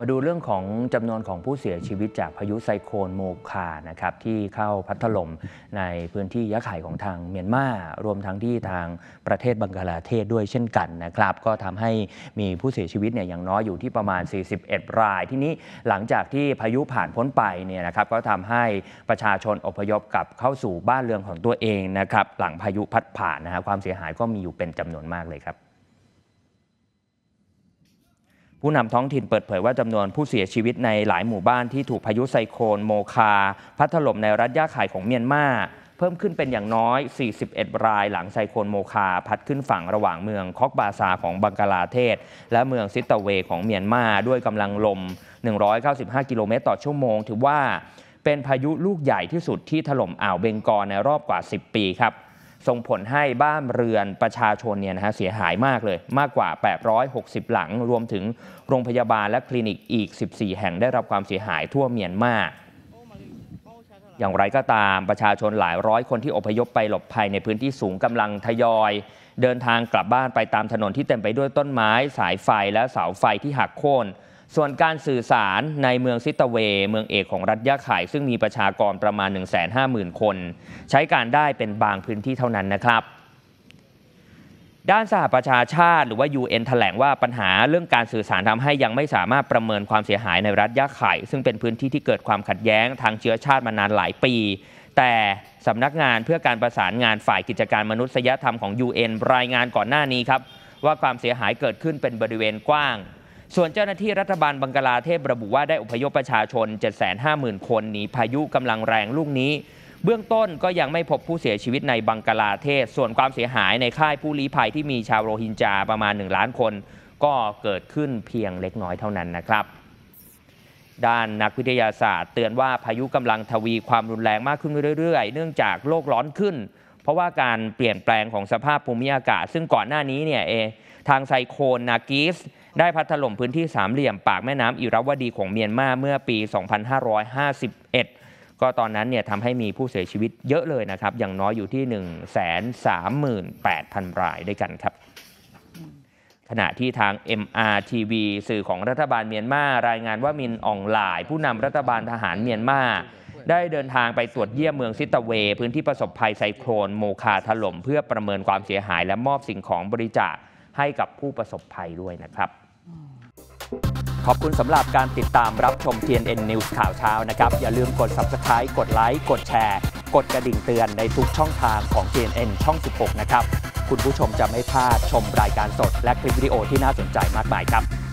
มาดูเรื่องของจำนวนของผู้เสียชีวิตจากพายุไซโคลนโมคานะครับที่เข้าพัดถล่มในพื้นที่ยะไข่ของทางเมียนมารวมทั้งที่ทางประเทศบังกลาเทศด้วยเช่นกันนะครับ ก็ทำให้มีผู้เสียชีวิตเนี่ยอย่างน้อยอยู่ที่ประมาณ 41 ราย ที่นี้หลังจากที่พายุผ่านพ้นไปเนี่ยนะครับก็ทำให้ประชาชนอพยพกลับเข้าสู่บ้านเรือนของตัวเองนะครับหลังพายุพัดผ่านนะฮะความเสียหายก็มีอยู่เป็นจำนวนมากเลยครับผู้นำท้องถิ่นเปิดเผยว่าจำนวนผู้เสียชีวิตในหลายหมู่บ้านที่ถูกพายุไซโคลนโมคาพัดถล่มในรัฐยาข่ายของเมียนมาเพิ่มขึ้นเป็นอย่างน้อย 41 รายหลังไซโคลนโมคาพัดขึ้นฝั่งระหว่างเมืองคอกบาซาของบังกลาเทศและเมืองซิตาเวของเมียนมาด้วยกำลังลม 195 กิโลเมตรต่อชั่วโมง ถือว่าเป็นพายุลูกใหญ่ที่สุดที่ถล่มอ่าวเบงกอลในรอบกว่า 10 ปีครับส่งผลให้บ้านเรือนประชาชนเนี่ยนะฮะเสียหายมากเลย มากกว่า 860 หลังรวมถึงโรงพยาบาลและคลินิกอีก 14 แห่งได้รับความเสียหายทั่วเมียนมาอย่างไรก็ตามประชาชนหลายร้อยคนที่อพยพไปหลบภัยในพื้นที่สูงกำลังทยอย เดินทางกลับบ้านไปตามถนนที่เต็มไปด้วยต้นไม้ สายไฟและเสาไฟที่หักโค่นส่วนการสื่อสารในเมืองซิตาเว เมืองเอกของรัฐยะไข่ซึ่งมีประชากรประมาณ 150,000 คน ใช้การได้เป็นบางพื้นที่เท่านั้นนะครับ ด้านสหประชาชาติหรือว่า UN แถลงว่าปัญหาเรื่องการสื่อสารทำให้ยังไม่สามารถประเมินความเสียหายในรัฐยะไข่ซึ่งเป็นพื้นที่ที่เกิดความขัดแย้งทางเชื้อชาติมานานหลายปี แต่สำนักงานเพื่อการประสานงานฝ่ายกิจการมนุษยธรรมของ UN รายงานก่อนหน้านี้ครับว่าความเสียหายเกิดขึ้นเป็นบริเวณกว้างส่วนเจ้าหน้าที่รัฐบาลบังกลาเทศระบุว่าได้อพยพประชาชน 750,000 คนหนีพายุกำลังแรงลูกนี้ เบื้องต้นก็ยังไม่พบผู้เสียชีวิตในบังกลาเทศ ส่วนความเสียหายในค่ายผู้ลี้ภัยที่มีชาวโรฮิงญาประมาณ1ล้านคน ก็เกิดขึ้นเพียงเล็กน้อยเท่านั้นนะครับ ด้านนักวิทยาศาสตร์เตือนว่าพายุกำลังทวี ความรุนแรงมากขึ้นเรื่อยๆเนื่องจากโลกร้อนขึ้นเพราะว่าการเปลี่ยนแปลงของสภาพภูมิอากาศซึ่งก่อนหน้านี้เนี่ยเอทางไซโคนนากิส ได้พัดถล่มพื้นที่สามเหลี่ยมปากแม่น้ำอิรัวดีของเมียนมาเมื่อปี 2551 ก็ตอนนั้นเนี่ยทำให้มีผู้เสียชีวิตเยอะเลยนะครับอย่างน้อยอยู่ที่ 138,000 รายด้วยกันครับ ขณะที่ทาง MRTV สื่อของรัฐบาลเมียนมารายงานว่ามินอองหลายผู้นำรัฐบาลทหารเมียนมาได้เดินทางไปตรวจเยี่ยมเมืองซิตาเว พื้นที่ประสบภัยไซโครนโมคาถล่มเพื่อประเมินความเสียหายและมอบสิ่งของบริจาคให้กับผู้ประสบภัยด้วยนะครับ ขอบคุณสำหรับการติดตามรับชม TNN News ข่าวเช้านะครับ อย่าลืมกด Subscribe กดไลค์กดแชร์ กดกระดิ่งเตือนในทุกช่องทางของ TNN ช่อง 16 นะครับ คุณผู้ชมจะไม่พลาดชมรายการสดและคลิปวิดีโอที่น่าสนใจมากมายครับ